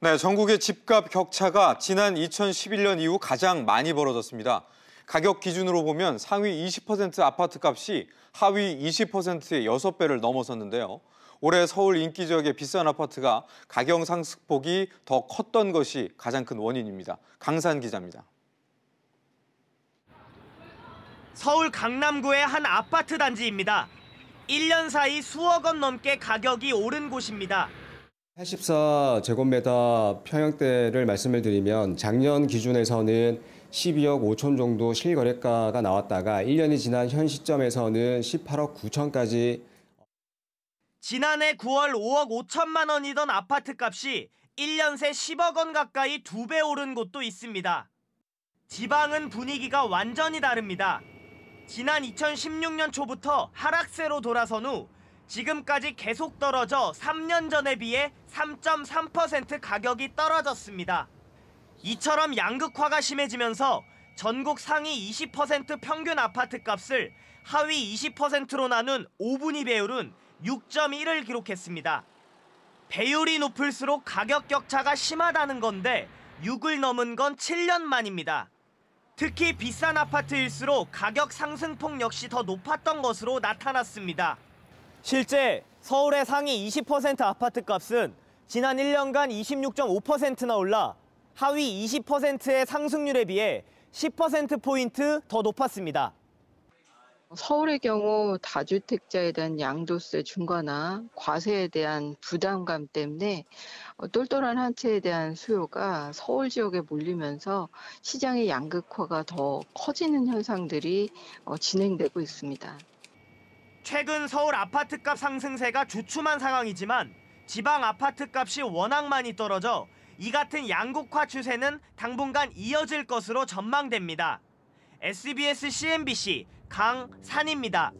네, 전국의 집값 격차가 지난 2011년 이후 가장 많이 벌어졌습니다. 가격 기준으로 보면 상위 20% 아파트 값이 하위 20%의 6배를 넘어섰는데요. 올해 서울 인기 지역의 비싼 아파트가 가격 상승폭이 더 컸던 것이 가장 큰 원인입니다. 강산 기자입니다. 서울 강남구의 한 아파트 단지입니다. 1년 사이 수억 원 넘게 가격이 오른 곳입니다. 84제곱미터 평형대를 말씀을 드리면 작년 기준에서는 12억 5천 정도 실거래가가 나왔다가 1년이 지난 현 시점에서는 18억 9천까지 지난해 9월 5억 5천만 원이던 아파트 값이 1년 새 10억 원 가까이 두 배 오른 곳도 있습니다. 지방은 분위기가 완전히 다릅니다. 지난 2016년 초부터 하락세로 돌아선 후 지금까지 계속 떨어져 3년 전에 비해 3.3% 가격이 떨어졌습니다. 이처럼 양극화가 심해지면서 전국 상위 20% 평균 아파트 값을 하위 20%로 나눈 5분위 배율은 6.1을 기록했습니다. 배율이 높을수록 가격 격차가 심하다는 건데 6을 넘은 건 7년 만입니다. 특히 비싼 아파트일수록 가격 상승폭 역시 더 높았던 것으로 나타났습니다. 실제 서울의 상위 20% 아파트 값은 지난 1년간 26.5%나 올라 하위 20%의 상승률에 비해 10%포인트 더 높았습니다. 서울의 경우 다주택자에 대한 양도세 중과나 과세에 대한 부담감 때문에 어, 똘똘한 한 채에 대한 수요가 서울 지역에 몰리면서 시장의 양극화가 더 커지는 현상들이 어, 진행되고 있습니다. 최근 서울 아파트값 상승세가 주춤한 상황이지만 지방 아파트값이 워낙 많이 떨어져 이 같은 양극화 추세는 당분간 이어질 것으로 전망됩니다. SBS CNBC 강산입니다.